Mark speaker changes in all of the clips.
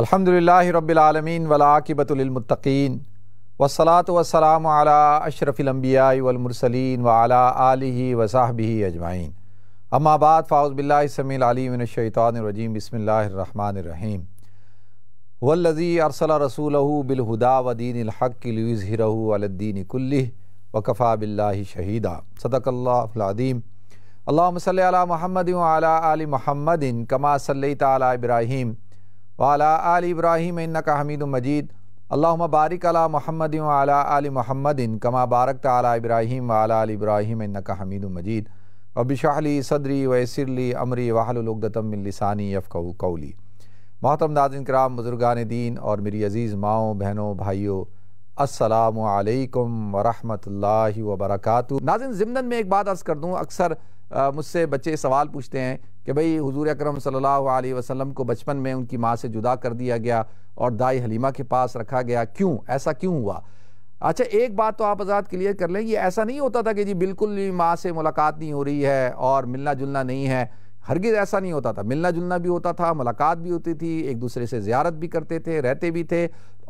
Speaker 1: अलहमदिल्ला रबालमीन वलाकिबतमतकीन वसलात वसलाम अशरफ़िलम्बिया वलमरसलिन वाला आलि वसाहबी अजमाइन अम्माबाद फ़ाउज़बिल्लासमीमशैतरजीम बसमीम वल्लज़ी अरसल रसूल बिलहुदा वदीन हक़ीज़रदीन कुल्ल वकफ़ा बिल्ला शहीदा सदकल्लादीम अल्लाम सल महमद आल महमदिन कमा सल तब्राहीम वाला आल इब्राहिम इन्ना का हमीद मजीद अल्लाह बारिक अला महमद वाला आल महमदिन कमा बारक तला इब्राहिम वाला अली इब्राहिम इन्ना का हमीद मजीद वबिशाहली सदरी वसरली अमरी वाहलुगदतमिलसानी यफ़ कौली मोहतम नाजिन कराम बुजुर्गान दीन और मेरी अज़ीज़ माओ बहनों भाइयों असलकम वरहमल वबरकू नाजिन ज़िमन में एक बात अर्ज़ कर दूँ अक्सर मुझसे बच्चे सवाल पूछते हैं कि भाई हुजूर अकरम सल्लल्लाहु अलैहि वसल्लम को बचपन में उनकी माँ से जुदा कर दिया गया और दाई हलीमा के पास रखा गया क्यों ऐसा क्यों हुआ अच्छा एक बात तो आप आज़ाद क्लियर कर लें ये ऐसा नहीं होता था कि जी बिल्कुल भी माँ से मुलाकात नहीं हो रही है और मिलना जुलना नहीं है हरगिज़ ऐसा नहीं होता था मिलना जुलना भी होता था मुलाकात भी होती थी एक दूसरे से ज्यारत भी करते थे रहते भी थे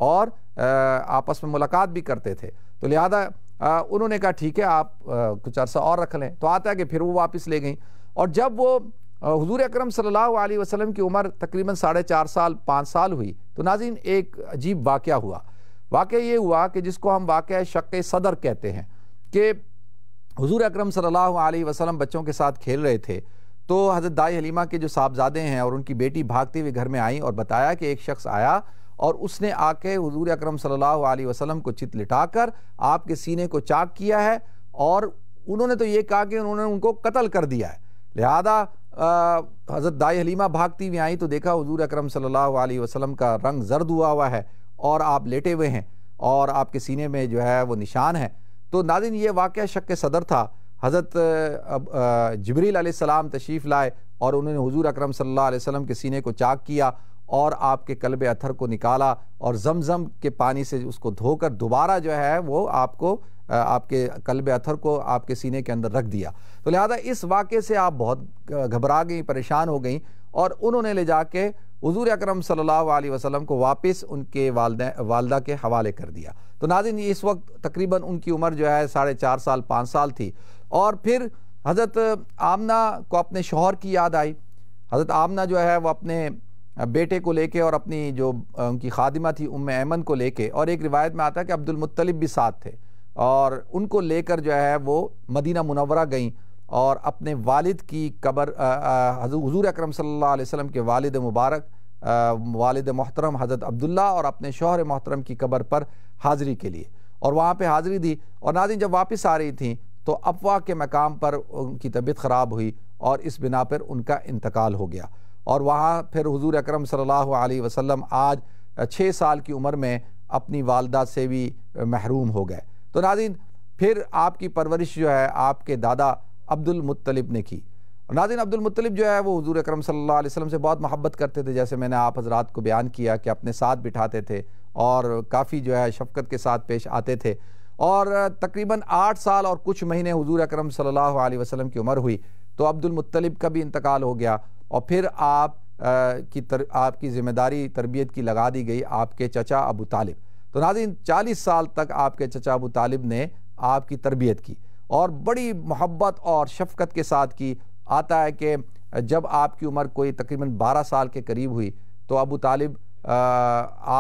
Speaker 1: और आपस में मुलाकात भी करते थे तो लिहाजा उन्होंने कहा ठीक है आप कुछ अरसा और रख लें तो आता है कि फिर वो वापस ले गई और जब वो हजूर अक्रम सल्ला वसलम की उम्र तकरीबन साढ़े चार साल पाँच साल हुई तो नाजिन एक अजीब वाक़ हुआ वाक़ ये हुआ कि जिसको हम वाक़ शक सदर कहते हैं कि हजूर अक्रम सल्ला वसलम बच्चों के साथ खेल रहे थे तो हज़रत दाई हलीमा के जो साहबजादे हैं और उनकी बेटी भागते हुए घर में आई और बताया कि एक शख्स आया और उसने आके हजूर अक्रम सल्लल्लाहु वसम को चित लिटा कर आपके सीने को चाक किया है और उन्होंने तो ये कहा कि उन्होंने उनको कत्ल कर दिया है लिहाजा हज़रत दाई हलीमा भागती हुई आई तो देखा हजूर अक्रम सल्लल्लाहु का रंग जर्द हुआ हुआ है और आप लेटे हुए हैं और आपके सीने में जो है वो निशान है तो नादिन ये वाक़ शक सदर था हज़रत जबरील सलाम तशरीफ़ लाए और उन्होंने हजूर अक्रम सल्लल्लाहु अलैहि वसल्लम के सीने को चाक किया और आपके कलब अथर को निकाला और जमजम के पानी से उसको धोकर दोबारा जो है वो आपको आपके कलब अथर को आपके सीने के अंदर रख दिया तो लिहाजा इस वाक़े से आप बहुत घबरा गई परेशान हो गई और उन्होंने ले जाके हजूर अक्रम वसम को वापस उनके वालदे वालदा के हवाले कर दिया तो नाजिन इस वक्त तकरीबन उनकी उम्र जो है साढ़े चार साल पाँच साल थी और फिर हज़रत आमना को अपने शोहर की याद आई हज़रत आमना जो है वह अपने बेटे को लेके और अपनी जो उनकी खादिमा थी उम ऐमन को लेके और एक रिवायत में आता है कि अब्दुलमतलब भी साथ थे और उनको लेकर जो है वो मदीना मुनवरा गई और अपने वालिद की कबर हजूर अक्रम सल्लल्लाहु के वालिद मुबारक वालिद मोहतरम हज़रत अब्दुल्ला और अपने शोहर मोहतरम की कबर पर हाज़िरी के लिए और वहाँ पर हाज़िरी दी और नाजिन जब वापस आ रही थी तो अफवाह के मकाम पर उनकी तबीयत ख़राब हुई और इस बिना पर उनका इंतकाल हो गया और वहाँ फिर हुजूर अकरम सल्लल्लाहु अलैहि वसल्लम आज छः साल की उम्र में अपनी वालदा से भी महरूम हो गए तो नाजिन फिर आपकी परवरिश जो है आपके दादा अब्दुल मुत्तलिब ने की नाजिन अब्दुल मुत्तलिब जो है वो हजूर अक्रम सल्लल्लाहु अलैहि वसल्लम से बहुत मोहब्बत करते थे जैसे मैंने आप हजरात को बयान किया कि अपने साथ बिठाते थे और काफ़ी जो है शफकत के साथ पेश आते थे और तकरीबन आठ साल और कुछ महीने हजूर अक्रम सल्लल्लाहु अलैहि वसल्लम की उम्र हुई तो अब्दुल मुत्तलिब का भी इंतकाल हो गया और फिर आप आ, की तर, आपकी ज़िम्मेदारी तरबियत की लगा दी गई आपके चचा अबू तालिब तो नाजिन चालीस साल तक आपके चचा अबू तालिब ने आपकी तरबियत की और बड़ी मोहब्बत और शफकत के साथ की आता है कि जब आपकी उम्र कोई तकरीबन बारह साल के करीब हुई तो अबू तालिब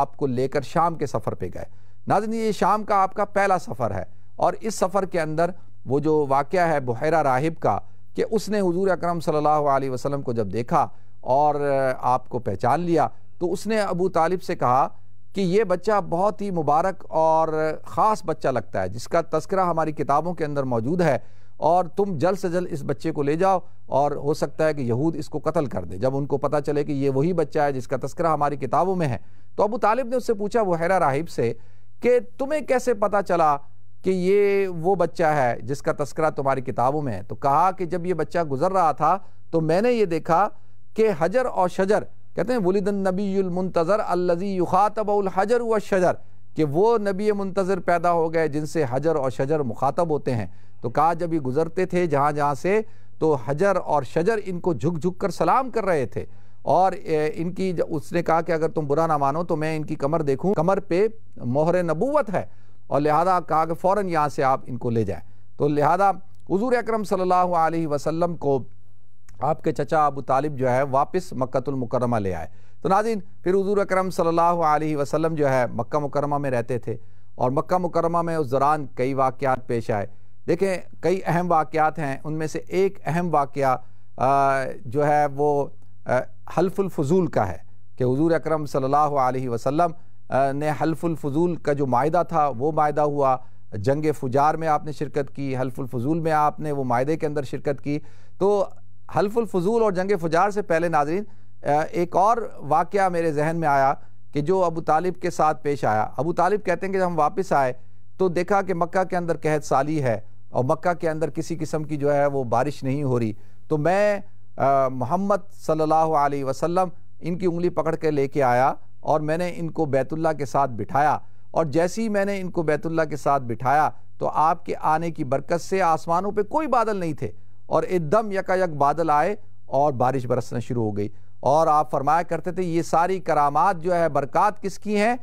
Speaker 1: आपको लेकर शाम के सफ़र पे गए नाजिन ये शाम का आपका पहला सफ़र है और इस सफ़र के अंदर वो जो वाक़ है बहरा राहिब का कि उसने हुजूर अकरम सल्लल्लाहु अलैहि वसल्लम को जब देखा और आपको पहचान लिया तो उसने अबू तालिब से कहा कि ये बच्चा बहुत ही मुबारक और ख़ास बच्चा लगता है जिसका तस्करा हमारी किताबों के अंदर मौजूद है और तुम जल्द से जल्द इस बच्चे को ले जाओ और हो सकता है कि यहूद इसको कत्ल कर दे जब उनको पता चले कि ये वही बच्चा है जिसका तस्करा हमारी किताबों में है तो अबू तालिब ने उससे पूछा वहरा राहिब से कि तुम्हें कैसे पता चला कि ये वो बच्चा है जिसका तस्करा तुम्हारी किताबों में है तो कहा कि जब ये बच्चा गुजर रहा था तो मैंने ये देखा कि हजर और शजर कहते हैं वलिदन नबीमतज़र अल्लजी हजर व शजर कि वो नबी मुंतज़र पैदा हो गए जिनसे हजर और शजर मुखातब होते हैं तो कहा जब ये गुजरते थे जहाँ जहाँ से तो हजर और शजर इनको झुक झुक कर सलाम कर रहे थे और इनकी उसने कहा कि अगर तुम बुरा ना मानो तो मैं इनकी कमर देखूँ कमर पे मोहर नबूवत है और लिहाजा कहा कि फ़ौर यहाँ से आप इनको ले जाएँ तो लिहाजा हजूर अक्रम सल्लल्लाहु वसम को आपके चचा अबू तालिब जो है वापस मक्तुलमकरमा ले आए तो नाजिन फिर हजूर अक्रम सल्लल्लाहु वसम जो है मक्का मुकरमा में रहते थे और मक्का मुकरमा में उस दौरान कई वाक़ात पेश आए देखें कई अहम वाक़ात हैं उनमें से एक अहम वाक़ जो है वो हल्फुल फजूल का है कि हजूर अक्रम सल्लल्लाहु वसम અને હલ્ફુલ ફઝૂલ કા જો માયદા થા વો માયદા હુઆ જંગે ફુજાર મે આપને shirkat કી હલ્ફુલ ફઝૂલ મે આપને વો માયદે કે અંદર shirkat કી તો હલ્ફુલ ફઝૂલ ઓર જંગે ફુજાર સે પહેલે નાઝિર એક ઓર વાકિયા મેરે ઝેહન મે આયા કે જો અબુ તાલિબ કે સાથ پیش આયા અબુ તાલિબ કહેતે હૈ કે જબ વાપિસ આય તો દેખા કે મક્કા કે અંદર કહદ સાલી હૈ ઓર મક્કા કે અંદર kisi qisam ki jo hai wo barish nahi ho rahi to mai muhammad sallallahu alaihi wasallam inki ungli pakad ke leke aaya और मैंने इनको बैतुल्ला के साथ बिठाया और जैसे ही मैंने इनको बैतुल्ला के साथ बिठाया तो आपके आने की बरकत से आसमानों पे कोई बादल नहीं थे और एकदम यकायक बादल आए और बारिश बरसना शुरू हो गई और आप फरमाया करते थे ये सारी करामात जो है बरक़ात किसकी हैं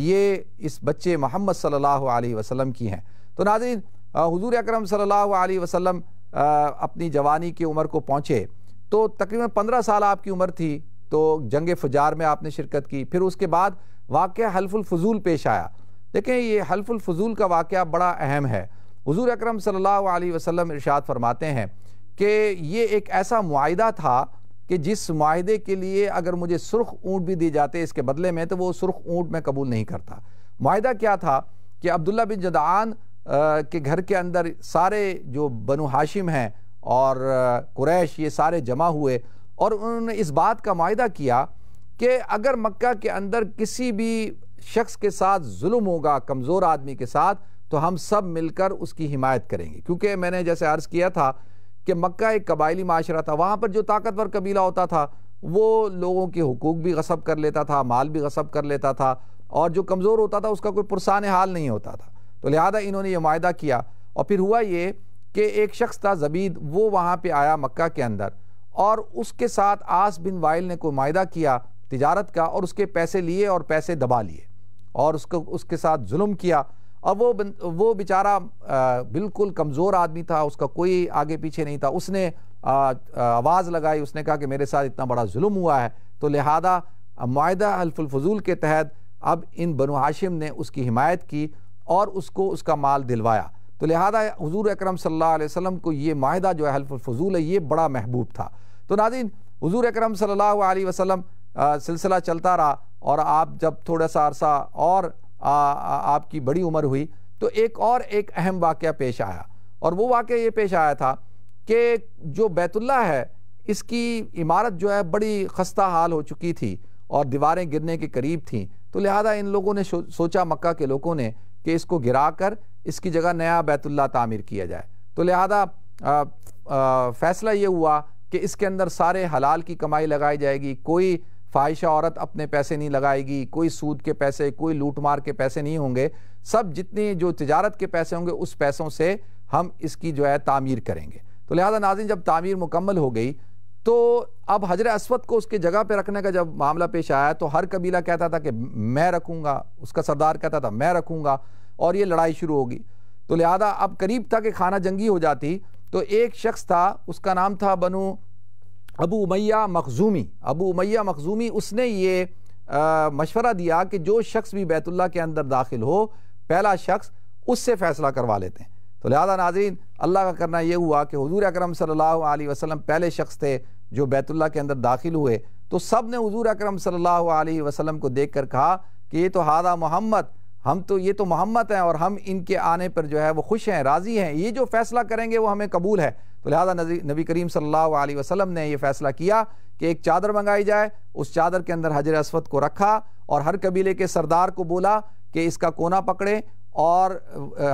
Speaker 1: ये इस बच्चे मोहम्मद सल्लल्लाहु अलैहि वसल्लम की हैं तो नाजरीन हुजूर अकरम सल्लल्लाहु अलैहि वसल्लम अपनी जवानी की उम्र को पहुँचे तो तकरीबन पंद्रह साल आपकी उम्र थी तो जंग फजार में आपने शिरकत की फिर उसके बाद वाक़ हल्फुलफजूल पेश आया देखें ये हल्फुलफजूल का वाक़ बड़ा अहम है हजूर अक्रम सल्ला इर्शाद फरमाते हैं कि ये एक ऐसा माहा था कि जिस माहे के लिए अगर मुझे सुर्ख ऊँट भी दिए जाते इसके बदले में तो वो सुरख ऊँट मैं कबूल नहीं करता माहा क्या था कि अब्दुल्ला बिन जदान के घर के अंदर सारे जो बनो हाशिम हैं और कुरैश ये सारे जमा हुए और उन्होंने इस बात का माह किया कि अगर मक्का के अंदर किसी भी शख्स के साथ जुल्म होगा कमज़ोर आदमी के साथ तो हम सब मिलकर उसकी हिमायत करेंगे क्योंकि मैंने जैसे अर्ज़ किया था कि मक्का एक कबायली माशरा था वहाँ पर जो ताकतवर कबीला होता था वो लोगों के हकूक़ भी गसब कर लेता था माल भी गसब कर लेता था और जो कमज़ोर होता था उसका कोई पुरसान हाल नहीं होता था तो लिहाजा इन्होंने ये माह किया और फिर हुआ ये कि एक शख्स था जबीद वो वहाँ पर आया मक्का के अंदर और उसके साथ आस बिन वाइल ने कोई माहा किया तिजारत का और उसके पैसे लिए और पैसे दबा लिए और उसको उसके साथ जुल्म किया और वो वो बेचारा बिल्कुल कमज़ोर आदमी था उसका कोई आगे पीछे नहीं था उसने आवाज़ लगाई उसने कहा कि मेरे साथ इतना बड़ा जुल्म हुआ है तो लिहाजा माहा हल्फुलफजूल के तहत अब इन बनो हाशिम ने उसकी हिमायत की और उसको उसका माल दिलवाया तो लिहाजा हजूर अक्रम सल्ला वसम को ये माहा जो है हल्फुलफजूल है ये बड़ा महबूब था तो नाजीन हजूर अक्रम सल्ला सिलसिला चलता रहा और आप जब थोड़ा सा अरसा और आ, आ, आपकी बड़ी उम्र हुई तो एक और एक अहम वाक़ पेश आया और वो वाक़ ये पेश आया था कि जो बैतुल्ला है इसकी इमारत जो है बड़ी खस्ता हाल हो चुकी थी और दीवारें गिरने के करीब थीं तो लिहाजा इन लोगों ने सोचा मक्का के लोगों ने कि इसको गिरा कर इसकी जगह नया बैतुल्ला तामीर किया जाए तो लिहाजा फैसला ये हुआ कि इसके अंदर सारे हलाल की कमाई लगाई जाएगी कोई फाइशा औरत अपने पैसे नहीं लगाएगी कोई सूद के पैसे कोई लूट मार के पैसे नहीं होंगे सब जितने जो तजारत के पैसे होंगे उस पैसों से हम इसकी जो है तामीर करेंगे तो लिहाजा नाजिन जब तामीर मुकम्मल हो गई तो अब हजर असवद को उसके जगह पर रखने का जब मामला पेश आया तो हर कबीला कहता था कि मैं रखूँगा उसका सरदार कहता था मैं रखूँगा और ये लड़ाई शुरू होगी तो लिहाजा अब करीब था कि खाना जंगी हो जाती तो एक शख्स था उसका नाम था बनू अबू उमैया मखजूमी अबू उमैया मखजूमी उसने ये मशवरा दिया कि जो शख्स भी बैतुल्ला के अंदर दाखिल हो पहला शख्स उससे फ़ैसला करवा लेते हैं तो लिहाजा नाजरीन अल्लाह का करना यह हुआ कि हजूर अक्रम सल्लल्लाहु अलैहि पहले शख्स थे जो बैतुल्ला के अंदर दाखिल हुए तो सब ने हजूर अक्रम सल्लल्लाहु अलैहि को देख कर कहा कि ये तो हादा मोहम्मद हम तो ये तो मोहम्मद हैं और हम इनके आने पर जो है वो खुश हैं राज़ी हैं ये जो फ़ैसला करेंगे वो हमें कबूल है तो लिहाजा नबी करीम सल्लल्लाहु अलैहि वसल्लम ने यह फ़ैसला किया कि एक चादर मंगाई जाए उस चादर के अंदर हजर असवद को रखा और हर कबीले के सरदार को बोला कि इसका कोना पकड़े और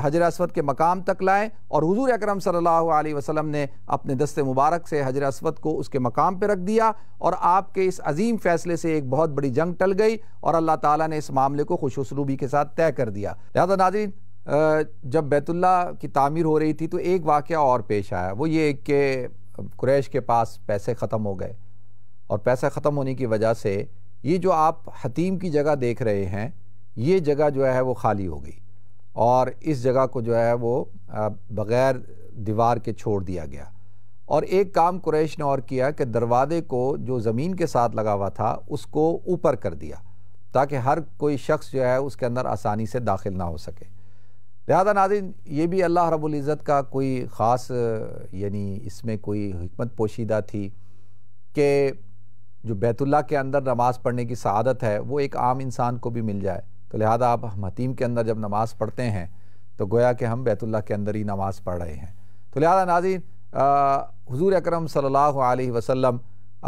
Speaker 1: हजर असवद के मकाम तक लाएँ और हुजूर अकरम सल्लल्लाहु अलैहि वसल्लम ने अपने दस्ते मुबारक से हजर असवद को उसके मकाम पर रख दिया और आपके इस अजीम फैसले से एक बहुत बड़ी जंग टल गई और अल्लाह ताला ने इस मामले को खुशरूबी के साथ तय कर दिया लिहाजा नाजरीन जब बैतुल्ला की तामीर हो रही थी तो एक वाक़ और पेश आया वो ये कि क्रैश के पास पैसे ख़त्म हो गए और पैसा ख़त्म होने की वजह से ये जो आप हतीम की जगह देख रहे हैं ये जगह जो है वो खाली हो गई और इस जगह को जो है वो बग़ैर दीवार के छोड़ दिया गया और एक काम क्रैश ने और किया कि दरवाज़े को जो ज़मीन के साथ लगा हुआ था उसको ऊपर कर दिया ताकि हर कोई शख्स जो है उसके अंदर आसानी से दाखिल ना हो सके लिहाजा नाजिन ये भी अल्लाह रबुल्ज़त का कोई ख़ास यानी इसमें कोई हमत पोशीदा थी कि जो बैतुल्ला के अंदर नमाज़ पढ़ने की सआदत है वो एक आम इंसान को भी मिल जाए तो लिहाजा आप हम हतीम के अंदर जब नमाज़ पढ़ते हैं तो गोया कि हम बैतुल्ला के अंदर ही नमाज़ पढ़ रहे हैं तो लिहाजा नाजिन हजूर अक्रम सल्लल्लाहु अलैहि वसल्लम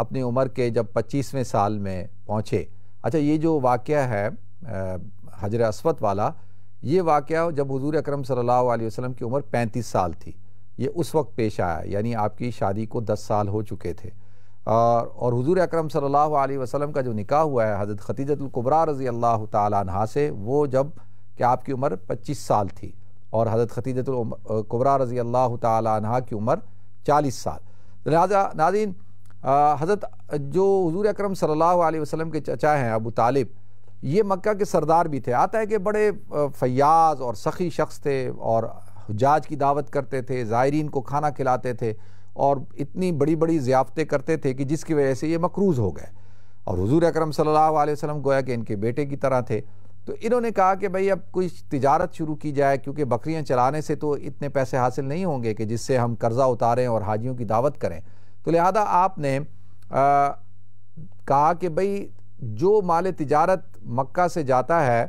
Speaker 1: अपनी उम्र के जब पच्चीसवें साल में पहुँचे अच्छा ये जो वाक़ है हजर असवत वाला ये वाक़ जब हजूर अक्रम सल्ला वसम की उम्र पैंतीस साल थी ये उस वक्त पेश आया यानी आपकी शादी को दस साल हो चुके थे और और हजूर अक्रम सल्ला वसलम का जो निकाह हुआ है हज़रत खतीजतुल्कुबरा रज़ी अल्लाह तहा से वो जब कि आपकी उम्र पच्चीस साल थी और हज़रत खतीजतुल्कुबरा रज़ी अल्लाह तहा की उम्र चालीस साल लिहाजा नाजीन हज़रत जो हजूर अक्रम सल्ला वसम के चचा हैं अबू तालिब ये मक्का के सरदार भी थे आता है कि बड़े फयाज और सखी शख्स थे और जाज की दावत करते थे ज़ायरीन को खाना खिलाते थे और इतनी बड़ी बड़ी ज़ियाफ़तें करते थे कि जिसकी वजह से ये मकरूज़ हो गए और हजूर अक्रम सल्लल्लाहु अलैहि वसल्लम गोया कि इनके बेटे की तरह थे तो इन्होंने कहा कि भाई अब कोई तजारत शुरू की जाए क्योंकि बकरियां चलाने से तो इतने पैसे हासिल नहीं होंगे कि जिससे हम कर्ज़ा उतारें और हाजियों की दावत करें तो लिहाजा आपने आ, कहा कि भाई जो माल तजारत मक्का से जाता है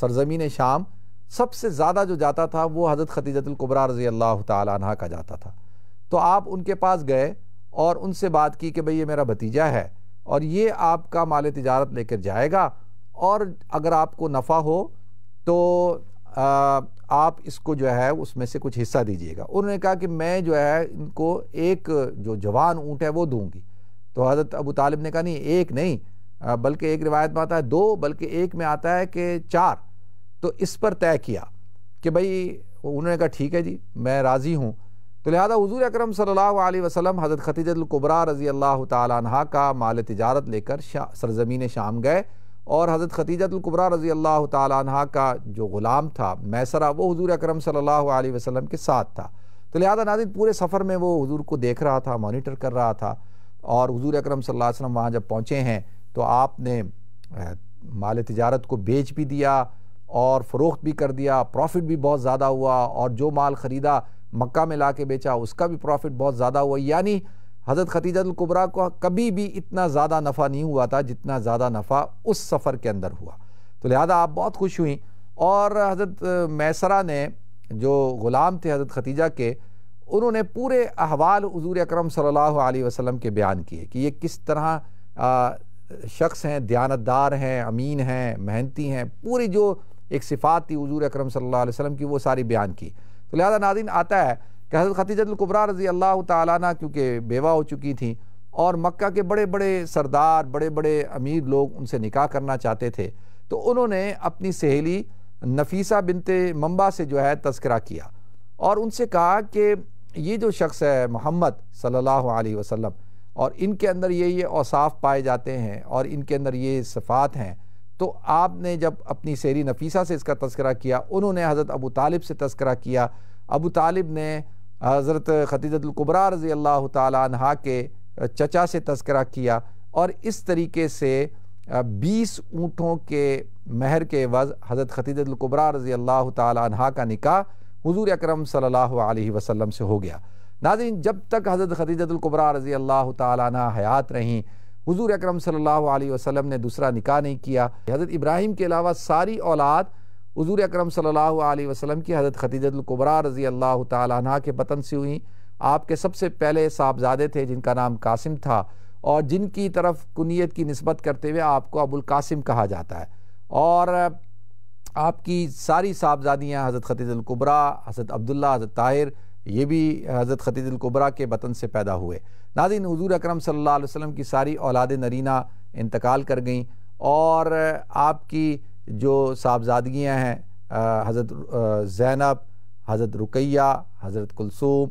Speaker 1: सरजमीन शाम सबसे ज़्यादा जो जाता था वो हज़रत खतीजतुल्कुबरा रज़ी अल्लाह तह का जाता था तो आप उनके पास गए और उनसे बात की कि भाई ये मेरा भतीजा है और ये आपका माल तजारत लेकर जाएगा और अगर आपको नफ़ा हो तो आ, आप इसको जो है उसमें से कुछ हिस्सा दीजिएगा उन्होंने कहा कि मैं जो है इनको एक जो जवान ऊँट है वो दूँगी तो हज़रत अबू तालिब ने कहा नहीं एक नहीं बल्कि एक रिवायत में आता है दो बल्कि एक में आता है कि चार तो इस पर तय किया कि भाई उन्होंने कहा ठीक है जी मैं राज़ी हूँ तो लिहाजा हजूर अक्रम सल्ला वसलम हज़रत खतीजतलकबरा रज़ी अल्लाह तहा का माल तजारत लेकर शा, सरजमीन शाम गए और हज़रत खतीजतलकबरा रज़ी अल्लाह तह का जो ग़ुलाम था मैसरा वो हजूर अक्रम सल्ला वसलम के साथ था तो लिहाजा नाजिन पूरे सफ़र में वो हजूर को देख रहा था मोनीटर कर रहा था और हजूर अक्रम सल वसम वहाँ जब पहुँचे हैं तो आपने माल तजारत को बेच भी दिया और फ़रोख्त भी कर दिया प्रॉफिट भी बहुत ज़्यादा हुआ और जो माल ख़रीदा मक्का में ला के बेचा उसका भी प्रॉफिट बहुत ज़्यादा हुआ यानी हज़रत खतीजतुल्कुबरा को कभी भी इतना ज़्यादा नफ़ा नहीं हुआ था जितना ज़्यादा नफ़ा उस सफ़र के अंदर हुआ तो लिहाजा आप बहुत खुश हुई और हज़रत मैसरा ने जो ग़ुलाम थे हज़रत खतीजा के उन्होंने पूरे अहवाल हजूर अक्रम सल्ला वसम के बयान किए कि ये किस तरह शख्स हैं दयानतदार हैं अमीन हैं मेहनती हैं पूरी जो एक सिफ़ात थी हजूर अक्रम सम की वो सारी बयान की तो लिहाजा नादिन आता है कि हज़रत खतीजतलकुबरा रजी अल्लाह ताली क्योंकि बेवा हो चुकी थी और मक्का के बड़े बड़े सरदार बड़े बड़े अमीर लोग उनसे निकाह करना चाहते थे तो उन्होंने अपनी सहेली नफीसा बिनते मम्बा से जो है तस्करा किया और उनसे कहा कि ये जो शख्स है मोहम्मद सल्लल्लाहु अलैहि वसल्लम और इनके अंदर ये ये औसाफ पाए जाते हैं और इनके अंदर ये सफ़ात हैं तो आपने जब अपनी शेरी नफीसा से इसका तस्करा किया उन्होंने हज़रत अबू तालिब से तस्करा किया अबू तालिब ने हज़रत खदीजतलकबरा रज़ी अल्लाह तह के चचा से तस्करा किया और इस तरीके से बीस ऊँटों के महर के वज़ हज़रत खदीजतलकबरा रज़ी अल्लाह तहा का निका हजूर अक्रम सल्ला वसम से हो गया नाजिन जब तक हज़रत खदीजतुल्कुबरा रज़ी अल्लाह ताली हयात रहीं हुजूर अक्रम सल्लल्लाहु ने दूसरा निका नहीं किया हज़रत इब्राहिम के अलावा सारी औलाद हुजूर अक्रम सल्लल्लाहु की हज़रत खदीजतुल्कुबरा रज़ी अल्लाह ताली के पतन से हुई आपके सबसे पहले साहबजादे थे जिनका नाम कासिम था और जिनकी तरफ कुनीत की नस्बत करते हुए आपको अबुल कासिम कहा जाता है और आपकी सारी साहबजादियाँ हज़रत खतीजलकुबरा हज़रत अब्दुल्ला हज़रत ताहिर ये भी हज़रत ख़तीजलकुबरा के वतन से पैदा हुए नाजिन हजूर अक्रम अलैहि वसम की सारी औलाद नरीना इंतकाल कर गईं और आपकी जो साहबजादगियाँ हैं हज़रत ज़ैनब हज़रत रुकैया हज़रत कुलसूम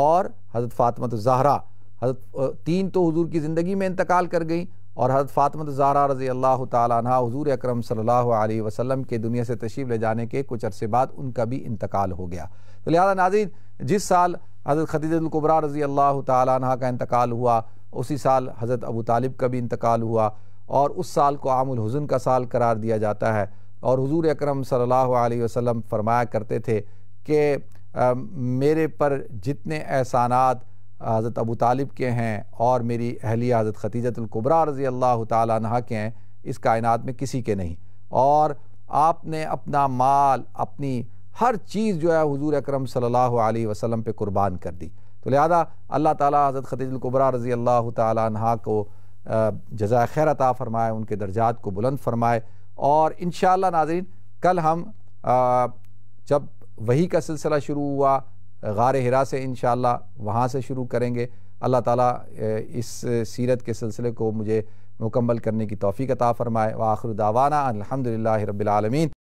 Speaker 1: और हज़रत फ़ातमत ज़हरा हज़रत तीन तो हजूर की ज़िंदगी में इंतकाल कर गईं और हज़रत फ़ातमत तो ज़ारा रज़ी अल्लाह तला अकरम अक्रम सल्ह वसम के दुनिया से तशरीफ़ ले जाने के कुछ अरसे बाद उनका भी इंतकाल हो गया तो लिहाजा नाजिद जिस साल हज़रत खदीजतुल्कुबरा रज़ी अल्लाह तह का इंतकाल हुआ उसी साल हज़रत अबू तालिब का भी इंतकाल हुआ और उस साल को आमुल हुजन का साल करार दिया जाता है और हुजूर अकरम सल्लल्लाहु अलैहि वसल्लम फरमाया करते थे कि मेरे पर जितने एहसानात हज़रत अबू तालिब के हैं और मेरी अहलिया हज़रत खतीजतुल्कुबरा रज़ी अल्लाह तह के हैं इस कायनात में किसी के नहीं और आपने अपना माल अपनी हर चीज़ जो है हजूर अक्रम सल्ला वसम पर पे कुर्बान कर दी तो लिहाजा अल्लाह ताली हज़रत खतीजतुल्कुबरा रज़ी अल्लाह तह को जजा खैर अता फ़रमाए उनके दर्जात को बुलंद फरमाए और इन शाजरीन कल हम आ, जब वही का सिलसिला शुरू हुआ गार हरा से इन वहाँ से शुरू करेंगे अल्लाह ताला इस सीरत के सिलसिले को मुझे मुकम्मल करने की तोफ़ी अता फ़रमाए व आखिर दावाना अलहमदिल्ला रबालमीन